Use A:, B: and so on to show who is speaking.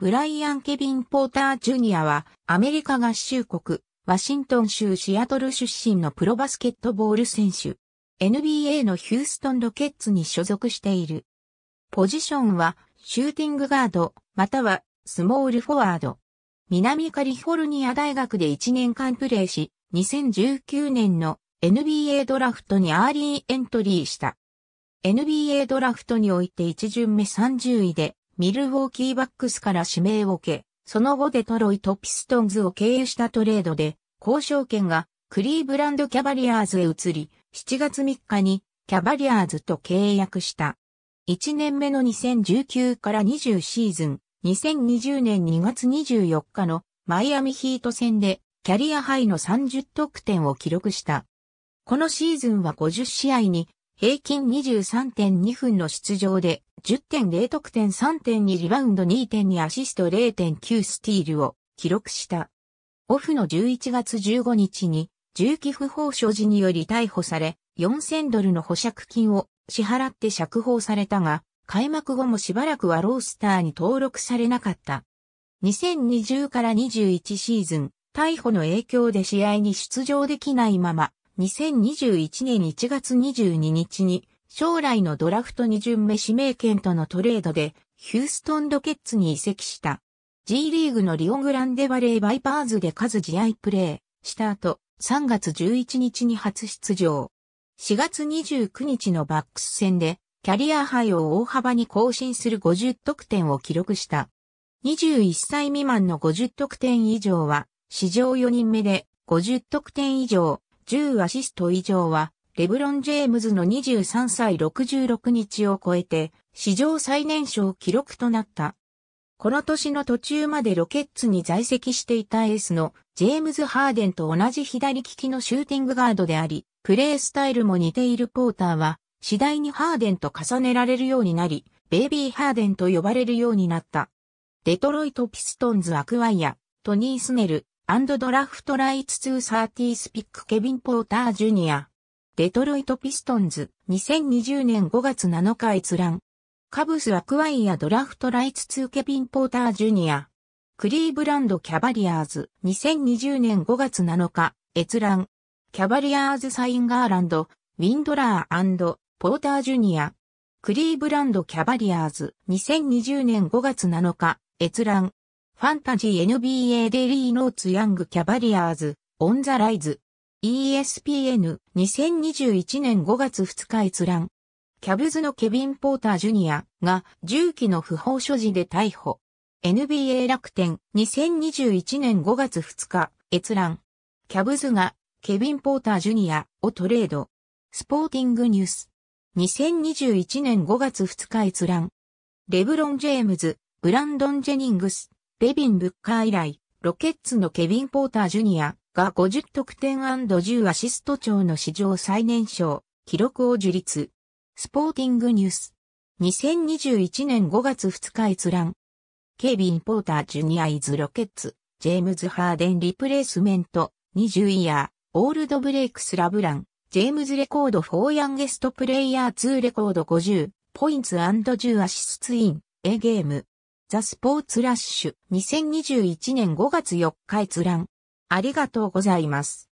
A: ブライアン・ケビン・ポーター・ジュニアは、アメリカ合衆国、ワシントン州シアトル出身のプロバスケットボール選手。NBA のヒューストン・ロケッツに所属している。ポジションは、シューティングガード、または、スモールフォワード。南カリフォルニア大学で1年間プレーし、2019年の NBA ドラフトにアーリーエントリーした。NBA ドラフトにおいて1巡目30位でミルウォーキーバックスから指名を受け、その後デトロイトピストンズを経由したトレードで、交渉権がクリーブランドキャバリアーズへ移り、7月3日にキャバリアーズと契約した。1年目の2019から20シーズン、2020年2月24日のマイアミヒート戦でキャリアハイの30得点を記録した。このシーズンは50試合に平均23.2分の出場で10.0得点3.2リバウンド2.2アシスト0.9スティールを記録した。オフの11月15日に重器不法所持により逮捕され4000ドルの保釈金を支払って釈放されたが、開幕後もしばらくはロースターに登録されなかった。2020から21シーズン、逮捕の影響で試合に出場できないまま、2021年1月22日に、将来のドラフト2巡目指名権とのトレードで、ヒューストンロケッツに移籍した。G リーグのリオグランデバレーバイパーズで数試合プレーした後、3月11日に初出場。4月29日のバックス戦で、キャリアハイを大幅に更新する50得点を記録した。21歳未満の50得点以上は、史上4人目で50得点以上、10アシスト以上は、レブロン・ジェームズの23歳66日を超えて、史上最年少記録となった。この年の途中までロケッツに在籍していたエースのジェームズ・ハーデンと同じ左利きのシューティングガードであり、プレースタイルも似ているポーターは、次第にハーデンと重ねられるようになり、ベイビー・ハーデンと呼ばれるようになった。デトロイト・ピストンズ・アクワイア、トニー・スネル、アンドドラフトライツツーサーティースピックケビン・ポーター・ジュニア。デトロイト・ピストンズ、2020年5月7日閲覧。カブス・アクワイア・ドラフトライツツーケビン・ポーター・ジュニア。クリーブランド・キャバリアーズ、2020年5月7日、閲覧。キャバリアーズ・サイン・ガーランド、ウィンドラーポーター・ジュニア。クリーブランド・キャバリアーズ、2020年5月7日、閲覧。ファンタジー NBA デリーノーツヤングキャバリアーズ、オンザライズ。ESPN 2021年5月2日閲覧。キャブズのケビン・ポーター・ジュニアが銃器の不法所持で逮捕。NBA 楽天2021年5月2日閲覧。キャブズがケビン・ポーター・ジュニアをトレード。スポーティングニュース。2021年5月2日閲覧。レブロン・ジェームズ、ブランドン・ジェニングス、レビン・ブッカー以来、ロケッツのケビン・ポーター・ジュニアが50得点 &10 アシスト長の史上最年少、記録を樹立。スポーティングニュース。2021年5月2日閲覧。ケビン・ポーター・ジュニア・イズ・ロケッツ、ジェームズ・ハーデン・リプレイスメント、20イヤー、オールド・ブレイクス・ラブラン、ジェームズ・レコード・フォー・ヤンゲスト・プレイヤーツー・レコード50、ポインツ &10 アシスツイン、A ゲーム。ザ・スポーツ・ラッシュ2021年5月4日閲覧。ありがとうございます。